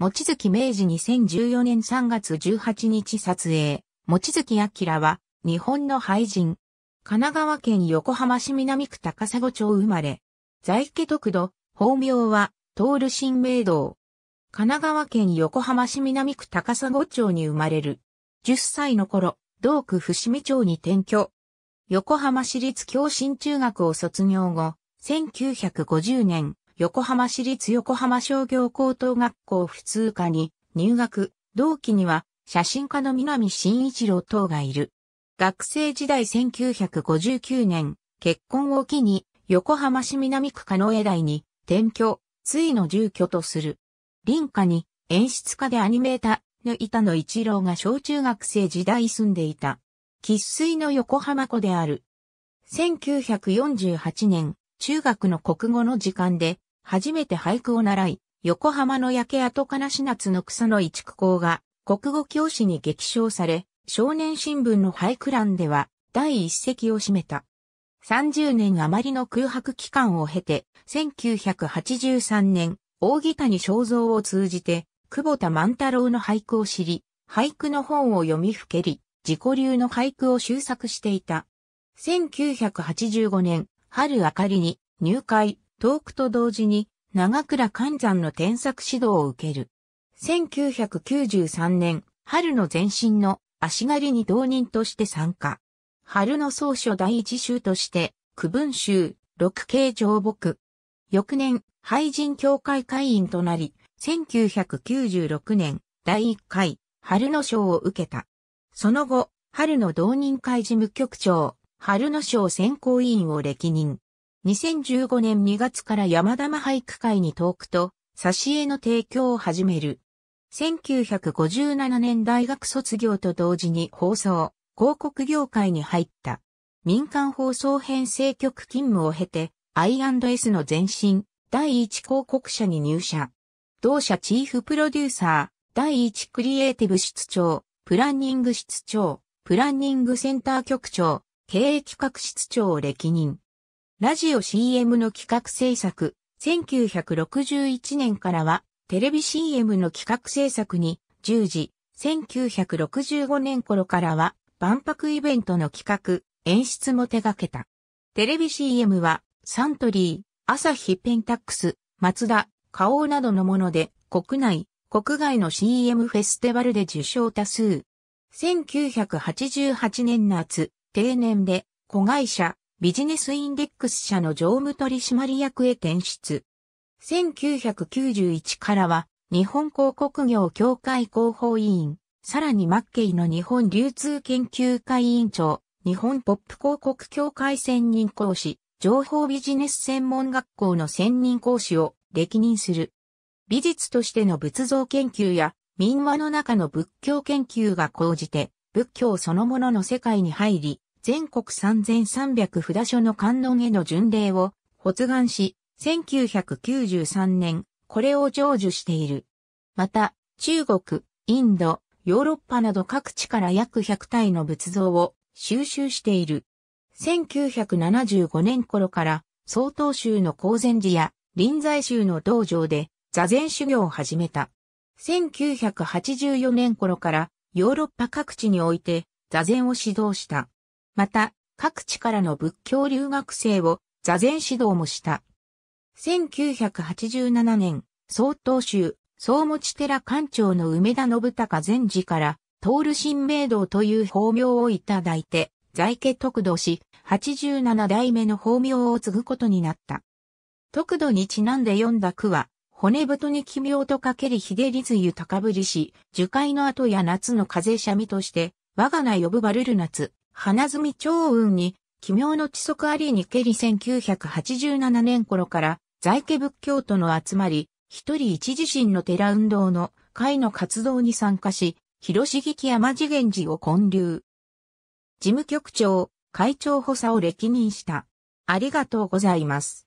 望月明治2014年3月18日撮影、望月明は、日本の俳人。神奈川県横浜市南区高砂町生まれ。在家特土、法名は、る新明道。神奈川県横浜市南区高砂町に生まれる。10歳の頃、同区伏見町に転居。横浜市立共進中学を卒業後、1950年、横浜市立横浜商業高等学校普通科に入学、同期には写真家の南新一郎等がいる。学生時代1959年、結婚を機に横浜市南区加納江台に転居、ついの住居とする。林家に演出家でアニメーターの板野一郎が小中学生時代住んでいた。喫水の横浜湖である。1948年、中学の国語の時間で初めて俳句を習い、横浜の焼け跡かし夏の草の一区校が国語教師に激賞され、少年新聞の俳句欄では第一席を占めた。30年余りの空白期間を経て、1983年、大木谷正造を通じて、久保田万太郎の俳句を知り、俳句の本を読みふけり、自己流の俳句を修作していた。1985年、春明かりに入会、遠くと同時に長倉寛山の添削指導を受ける。1993年、春の前身の足軽に同人として参加。春の総書第一集として、区分集、六形上木。翌年、廃人協会会員となり、1996年、第1回、春の賞を受けた。その後、春の同人会事務局長、春の賞選考委員を歴任。2015年2月から山玉俳句会にトークと、挿絵の提供を始める。1957年大学卒業と同時に放送、広告業界に入った。民間放送編成局勤務を経て、I&S の前身、第一広告社に入社。同社チーフプロデューサー、第一クリエイティブ室長、プランニング室長、プランニングセンター局長、経営企画室長を歴任。ラジオ CM の企画制作、1961年からは、テレビ CM の企画制作に、従事、1965年頃からは、万博イベントの企画、演出も手掛けた。テレビ CM は、サントリー、朝日ペンタックス、松田、花王などのもので、国内、国外の CM フェスティバルで受賞多数。1988年夏、定年で、子会社、ビジネスインデックス社の常務取締役へ転出。1991からは日本広告業協会広報委員、さらにマッケイの日本流通研究会委員長、日本ポップ広告協会専任講師、情報ビジネス専門学校の専任講師を歴任する。美術としての仏像研究や民話の中の仏教研究が講じて、仏教そのものの世界に入り、全国3300札所の観音への巡礼を発願し、1993年、これを成就している。また、中国、インド、ヨーロッパなど各地から約100体の仏像を収集している。1975年頃から、曹洞宗の高禅寺や臨済宗の道場で座禅修行を始めた。1984年頃からヨーロッパ各地において座禅を指導した。また、各地からの仏教留学生を座禅指導もした。1987年、総統州、総持寺館長の梅田信孝禅師から、ル神明道という法名をいただいて、在家得度し、87代目の法名を継ぐことになった。得度にちなんで読んだ句は、骨太に奇妙とかけり秀立ゆ高ぶりし、樹海の後や夏の風邪ゃみとして、我が名呼ぶバルル夏、花積長雲に、奇妙の地足ありにけり1987年頃から、在家仏教徒の集まり、一人一自身の寺運動の会の活動に参加し、広重木山次元寺を建立。事務局長、会長補佐を歴任した。ありがとうございます。